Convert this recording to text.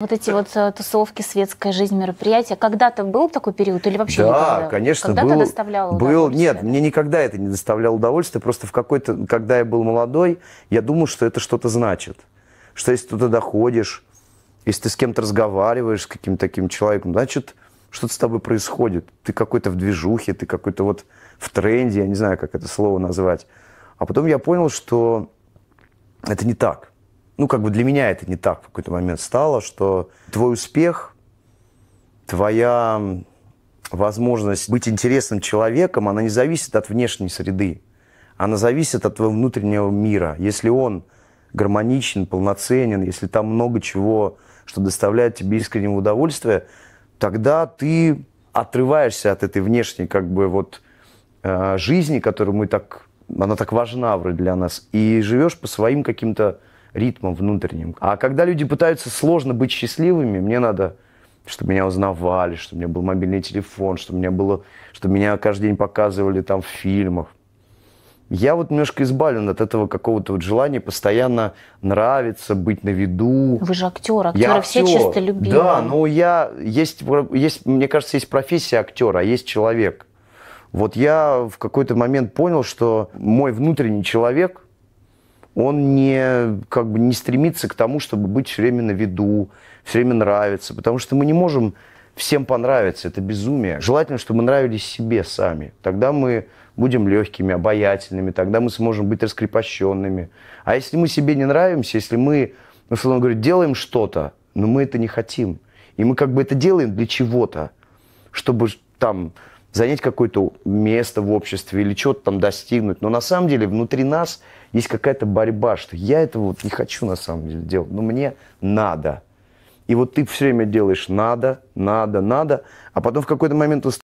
Вот эти вот э, тусовки, светская жизнь, мероприятия. Когда-то был такой период или вообще да, никогда? Да, конечно, когда был. доставлял был, Нет, мне никогда это не доставляло удовольствия. Просто в какой-то, когда я был молодой, я думал, что это что-то значит. Что если туда доходишь, если ты с кем-то разговариваешь, с каким-то таким человеком, значит, что-то с тобой происходит. Ты какой-то в движухе, ты какой-то вот в тренде, я не знаю, как это слово назвать. А потом я понял, что это не так ну, как бы для меня это не так в какой-то момент стало, что твой успех, твоя возможность быть интересным человеком, она не зависит от внешней среды, она зависит от твоего внутреннего мира. Если он гармоничен, полноценен, если там много чего, что доставляет тебе искреннего удовольствия, тогда ты отрываешься от этой внешней как бы вот э, жизни, которую мы так, она так важна вроде для нас, и живешь по своим каким-то ритмом внутренним. А когда люди пытаются сложно быть счастливыми, мне надо чтобы меня узнавали, чтобы у меня был мобильный телефон, чтобы меня было, чтобы меня каждый день показывали там в фильмах. Я вот немножко избавлен от этого какого-то вот желания постоянно нравиться, быть на виду. Вы же актер, актеры все чисто любили. Да, но я есть, есть, мне кажется, есть профессия актера, а есть человек. Вот я в какой-то момент понял, что мой внутренний человек, он не, как бы не стремится к тому, чтобы быть все время на виду, все время нравиться, потому что мы не можем всем понравиться, это безумие. Желательно, чтобы мы нравились себе сами. Тогда мы будем легкими, обаятельными, тогда мы сможем быть раскрепощенными. А если мы себе не нравимся, если мы, ну, условно говоря, делаем что-то, но мы это не хотим, и мы как бы это делаем для чего-то, чтобы там занять какое-то место в обществе или что-то там достигнуть. Но на самом деле внутри нас есть какая-то борьба, что я этого вот не хочу на самом деле делать, но мне надо. И вот ты все время делаешь надо, надо, надо, а потом в какой-то момент